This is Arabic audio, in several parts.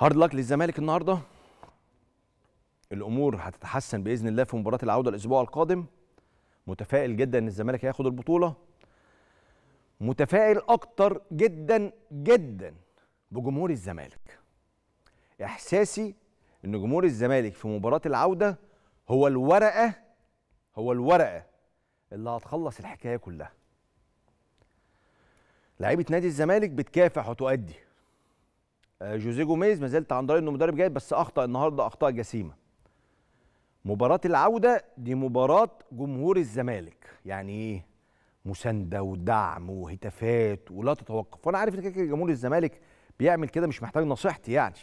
هارد لك للزمالك النهارده الامور هتتحسن باذن الله في مباراه العوده الاسبوع القادم متفائل جدا ان الزمالك هياخد البطوله متفائل اكتر جدا جدا بجمهور الزمالك احساسي ان جمهور الزمالك في مباراه العوده هو الورقه هو الورقه اللي هتخلص الحكايه كلها لعيبه نادي الزمالك بتكافح وتؤدي آه، جوزيه جوميز ما زلت عن انه مدرب جيد بس اخطا النهارده اخطاء جسيمه مباراه العوده دي مباراه جمهور الزمالك يعني ايه مسانده ودعم وهتافات ولا تتوقف وانا عارف ان كده جمهور الزمالك بيعمل كده مش محتاج نصيحتي يعني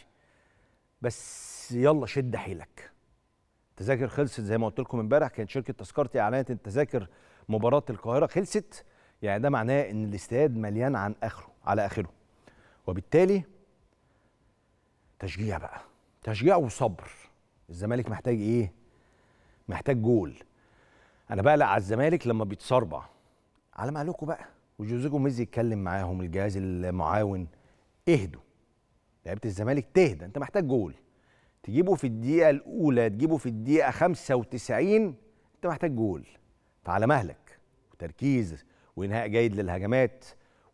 بس يلا شد حيلك التذاكر خلصت زي ما قلت لكم امبارح كانت شركه تذكرتي اعلنت ان تذاكر مباراه القاهره خلصت يعني ده معناه ان الاستاد مليان عن اخره على اخره وبالتالي تشجيع بقى تشجيع وصبر الزمالك محتاج ايه محتاج جول انا بقلق على الزمالك لما بيتصربع على مالكم بقى وجوزيه ميزي يتكلم معاهم الجهاز المعاون اهدوا لعيبه الزمالك تهدى انت محتاج جول تجيبه في الدقيقه الاولى تجيبه في الدقيقه 95 انت محتاج جول فعلى مهلك وتركيز وانهاء جيد للهجمات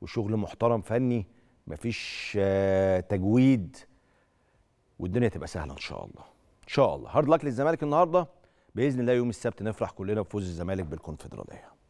وشغل محترم فني مفيش آه، تجويد والدنيا تبقى سهله ان شاء الله ان شاء الله هارد لك للزمالك النهارده باذن الله يوم السبت نفرح كلنا بفوز الزمالك بالكونفدراليه